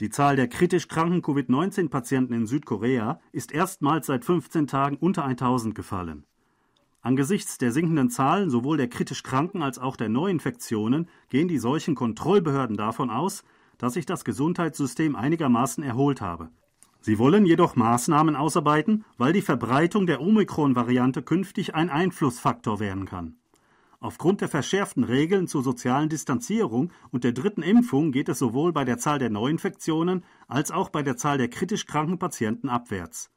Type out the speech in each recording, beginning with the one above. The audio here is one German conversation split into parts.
Die Zahl der kritisch kranken Covid-19-Patienten in Südkorea ist erstmals seit 15 Tagen unter 1000 gefallen. Angesichts der sinkenden Zahlen sowohl der kritisch Kranken als auch der Neuinfektionen gehen die solchen Kontrollbehörden davon aus, dass sich das Gesundheitssystem einigermaßen erholt habe. Sie wollen jedoch Maßnahmen ausarbeiten, weil die Verbreitung der Omikron-Variante künftig ein Einflussfaktor werden kann. Aufgrund der verschärften Regeln zur sozialen Distanzierung und der dritten Impfung geht es sowohl bei der Zahl der Neuinfektionen als auch bei der Zahl der kritisch kranken Patienten abwärts.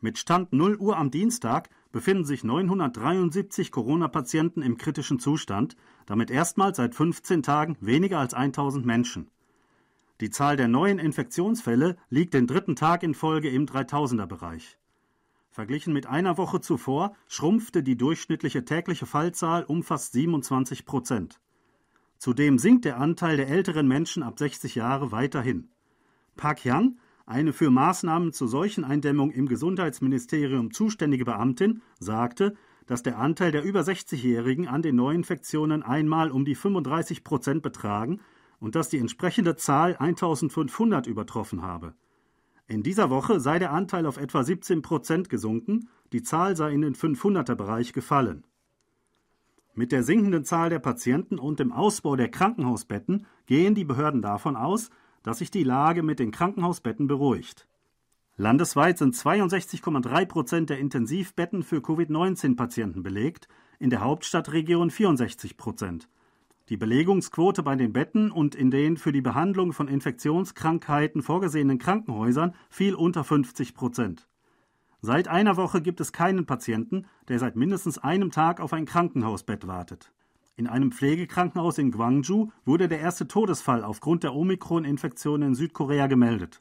Mit Stand 0 Uhr am Dienstag befinden sich 973 Corona-Patienten im kritischen Zustand, damit erstmals seit 15 Tagen weniger als 1000 Menschen. Die Zahl der neuen Infektionsfälle liegt den dritten Tag in Folge im 3000er-Bereich. Verglichen mit einer Woche zuvor schrumpfte die durchschnittliche tägliche Fallzahl um fast 27 Prozent. Zudem sinkt der Anteil der älteren Menschen ab 60 Jahre weiterhin. Park Yang, eine für Maßnahmen zur Seucheneindämmung im Gesundheitsministerium zuständige Beamtin, sagte, dass der Anteil der über 60-Jährigen an den Neuinfektionen einmal um die 35 Prozent betragen und dass die entsprechende Zahl 1500 übertroffen habe. In dieser Woche sei der Anteil auf etwa 17 Prozent gesunken, die Zahl sei in den 500er-Bereich gefallen. Mit der sinkenden Zahl der Patienten und dem Ausbau der Krankenhausbetten gehen die Behörden davon aus, dass sich die Lage mit den Krankenhausbetten beruhigt. Landesweit sind 62,3 Prozent der Intensivbetten für Covid-19-Patienten belegt, in der Hauptstadtregion 64 Prozent. Die Belegungsquote bei den Betten und in den für die Behandlung von Infektionskrankheiten vorgesehenen Krankenhäusern fiel unter 50 Prozent. Seit einer Woche gibt es keinen Patienten, der seit mindestens einem Tag auf ein Krankenhausbett wartet. In einem Pflegekrankenhaus in Gwangju wurde der erste Todesfall aufgrund der Omikron-Infektion in Südkorea gemeldet.